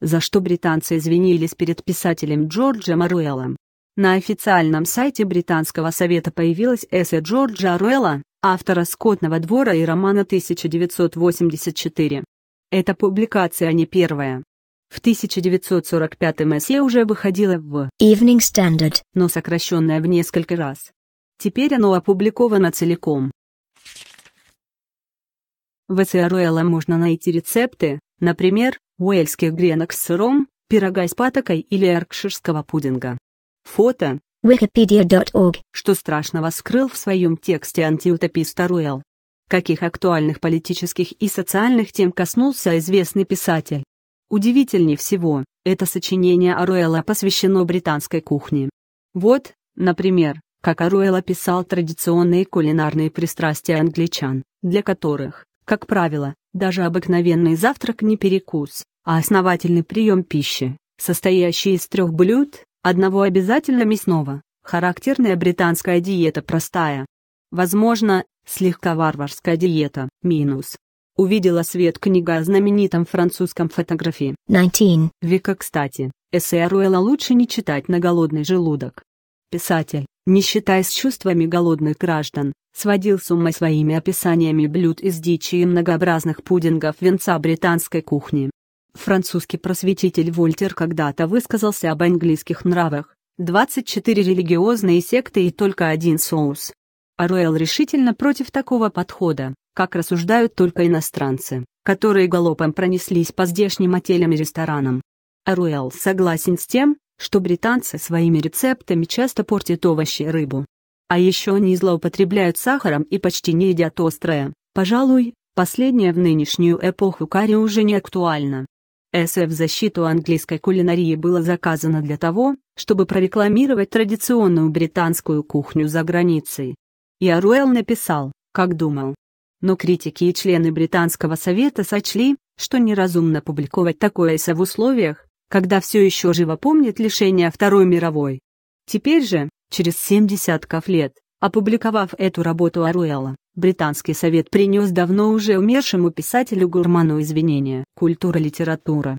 за что британцы извинились перед писателем Джорджем Оруэллом. На официальном сайте Британского совета появилась эссе Джорджа Оруэлла, автора «Скотного двора» и романа 1984. Эта публикация не первая. В 1945 эссе уже выходило в Evening Standard, но сокращенное в несколько раз. Теперь оно опубликовано целиком. В эссе Оруэлла можно найти рецепты, Например, уэльских гренок с сыром, пирога с патокой или аркширского пудинга. Фото wikipedia.org Что страшного скрыл в своем тексте антиутопист Аруэл? Каких актуальных политических и социальных тем коснулся известный писатель? Удивительнее всего, это сочинение Аруэла посвящено британской кухне. Вот, например, как Аруэл описал традиционные кулинарные пристрастия англичан, для которых как правило, даже обыкновенный завтрак не перекус, а основательный прием пищи, состоящий из трех блюд, одного обязательно мясного. Характерная британская диета простая. Возможно, слегка варварская диета. Минус. Увидела свет книга о знаменитом французском фотографии. 19. Вика, кстати, эссе Руэлла лучше не читать на голодный желудок. Писатель, не считаясь чувствами голодных граждан, сводил с ума своими описаниями блюд из дичи и многообразных пудингов венца британской кухни. Французский просветитель Вольтер когда-то высказался об английских нравах, 24 религиозные секты и только один соус. А решительно против такого подхода, как рассуждают только иностранцы, которые галопом пронеслись по здешним отелям и ресторанам. Аруэл согласен с тем, что британцы своими рецептами часто портят овощи и рыбу. А еще они злоупотребляют сахаром и почти не едят острое. Пожалуй, последнее в нынешнюю эпоху карри уже не актуально. Эссе в защиту английской кулинарии было заказано для того, чтобы прорекламировать традиционную британскую кухню за границей. Яруэлл написал, как думал. Но критики и члены Британского совета сочли, что неразумно публиковать такое эссе в условиях, когда все еще живо помнит лишение Второй мировой. Теперь же, через семь десятков лет, опубликовав эту работу Оруэлла, Британский совет принес давно уже умершему писателю-гурману извинения. Культура-литература